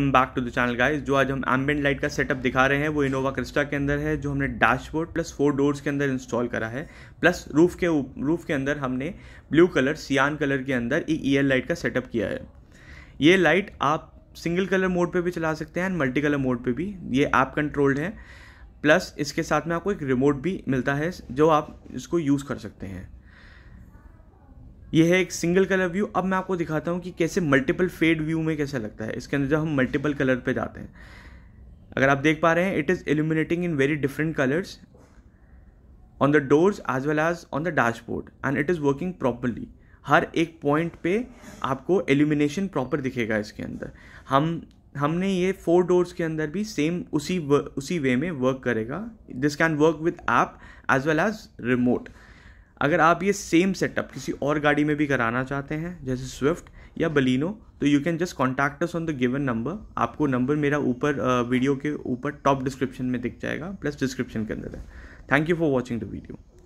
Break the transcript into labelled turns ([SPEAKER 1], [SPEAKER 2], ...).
[SPEAKER 1] back to the channel guys जो आज हम एम्बेंट लाइट का सेटअप दिखा रहे हैं वो इनोवा क्रिस्टा के अंदर है जो हमने डैशबोर्ड प्लस फोर डोर्स के अंदर इंस्टॉल करा है प्लस रूफ के रूफ के अंदर हमने ब्लू कलर सियान कलर के अंदर एक ईयर e लाइट का सेटअप किया है ये लाइट आप सिंगल कलर मोड पर भी चला सकते हैं एंड मल्टी कलर मोड पर भी ये ऐप कंट्रोल्ड है प्लस इसके साथ में आपको एक रिमोट भी मिलता है जो आप इसको यूज़ कर सकते हैं ये है एक सिंगल कलर व्यू अब मैं आपको दिखाता हूँ कि कैसे मल्टीपल फेड व्यू में कैसा लगता है इसके अंदर जब हम मल्टीपल कलर पे जाते हैं अगर आप देख पा रहे हैं it is illuminating in very different colours on the doors as well as on the dashboard and it is working properly हर एक पॉइंट पे आपको एल्यूमिनेशन प्रॉपर दिखेगा इसके अंदर हम हमने ये फोर डोर्स के अंदर भी सेम उसी उसी वे में वर्क करेगा this can work with app as well as remote अगर आप ये सेम सेटअप किसी और गाड़ी में भी कराना चाहते हैं जैसे स्विफ्ट या बलिनो तो you can just contact us on the given number आपको नंबर मेरा ऊपर वीडियो के ऊपर टॉप डिस्क्रिप्शन में दिख जाएगा प्लस डिस्क्रिप्शन के अंदर है thank you for watching the video